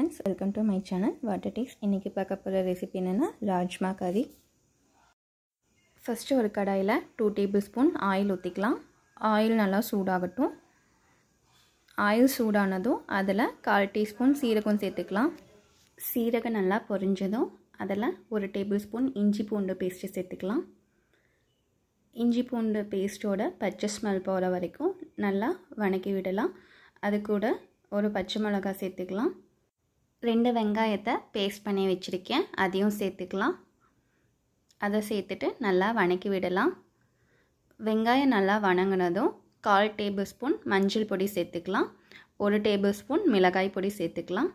friends welcome to my channel water tax இன்றைக்கி பார்க்க போகிற ரெசிபி என்னென்னா ராஜ்மா கறி ஃபஸ்ட்டு ஒரு கடாயில் டூ டேபிள் ஸ்பூன் ஆயில் ஊற்றிக்கலாம் ஆயில் நல்லா சூடாகட்டும் ஆயில் சூடானதும் அதில் கால் டீஸ்பூன் சீரகம் சேர்த்துக்கலாம் சீரகம் நல்லா பொரிஞ்சதும் அதில் ஒரு டேபிள் ஸ்பூன் இஞ்சி பூண்டு பேஸ்ட்டு சேர்த்துக்கலாம் இஞ்சி பூண்டு பேஸ்ட்டோட பச்சை ஸ்மெல் போகிற வரைக்கும் நல்லா வணக்கி விடலாம் அது கூட ஒரு பச்சை மிளகாய் சேர்த்துக்கலாம் ரெண்டு வெங்காயத்தை பேஸ்ட் பண்ணி வச்சுருக்கேன் அதையும் சேர்த்துக்கலாம் அதை சேர்த்துட்டு நல்லா வணக்கி விடலாம் வெங்காயம் நல்லா வணங்கினதும் கால் டேபிள் ஸ்பூன் மஞ்சள் பொடி சேர்த்துக்கலாம் ஒரு டேபிள் ஸ்பூன் மிளகாய் பொடி சேர்த்துக்கலாம்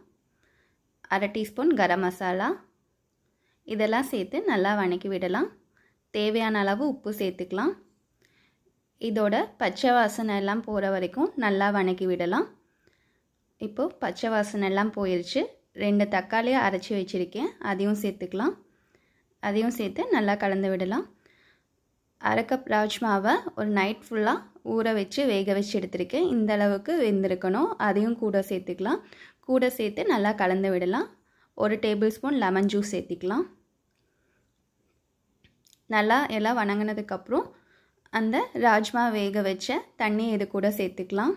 அரை டீஸ்பூன் கரம் மசாலா இதெல்லாம் சேர்த்து நல்லா வணக்கி விடலாம் தேவையான அளவு உப்பு சேர்த்துக்கலாம் இதோட பச்சை வாசனை எல்லாம் போகிற வரைக்கும் நல்லா வணக்கி விடலாம் இப்போது பச்சை வாசனை எல்லாம் போயிடுச்சு ரெண்டு தக்காளியை அரைச்சி வச்சுருக்கேன் அதையும் சேர்த்துக்கலாம் அதையும் சேர்த்து நல்லா கலந்து விடலாம் அரை கப் ராஜ்மாவை ஒரு நைட் ஃபுல்லாக ஊற வச்சு வேக வச்சு எடுத்துருக்கேன் இந்த அளவுக்கு வெந்திருக்கணும் அதையும் கூட சேர்த்துக்கலாம் கூட சேர்த்து நல்லா கலந்து விடலாம் ஒரு டேபிள் ஸ்பூன் லெமன் ஜூஸ் சேர்த்திக்கலாம் நல்லா எல்லாம் வணங்கினதுக்கப்புறம் அந்த ராஜ்மா வேக வச்ச தண்ணி இது கூட சேர்த்துக்கலாம்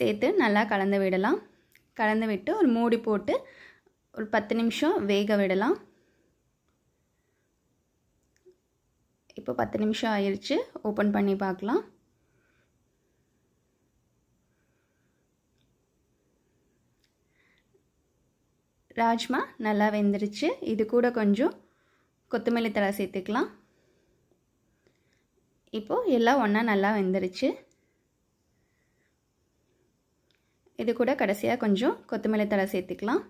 சேர்த்து நல்லா கலந்து விடலாம் கலந்து விட்டு ஒரு மூடி போட்டு ஒரு பத்து நிமிஷம் வேக விடலாம் இப்போ பத்து நிமிஷம் ஆயிடுச்சு ஓப்பன் பண்ணி பார்க்கலாம் ராஜ்மா நல்லா வெந்துருச்சு இது கூட கொஞ்சம் கொத்தமல்லி தழை சேர்த்துக்கலாம் இப்போது எல்லாம் ஒன்றா நல்லா வெந்துருச்சு இது கூட கடைசியாக கொஞ்சம் கொத்தமல்லி தலை சேர்த்துக்கலாம்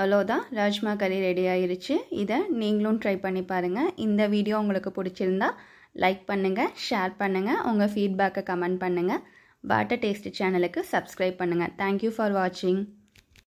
அவ்வளோதான் ராஜ்மா கறி ரெடி ஆயிருச்சு இதை நீங்களும் ட்ரை பண்ணி பாருங்கள் இந்த வீடியோ உங்களுக்கு பிடிச்சிருந்தா லைக் பண்ணுங்கள் ஷேர் பண்ணுங்கள் உங்கள் ஃபீட்பேக்கை கமெண்ட் பண்ணுங்கள் பாட்டர் டேஸ்ட் சேனலுக்கு சப்ஸ்கிரைப் பண்ணுங்கள் தேங்க்யூ ஃபார் வாட்சிங்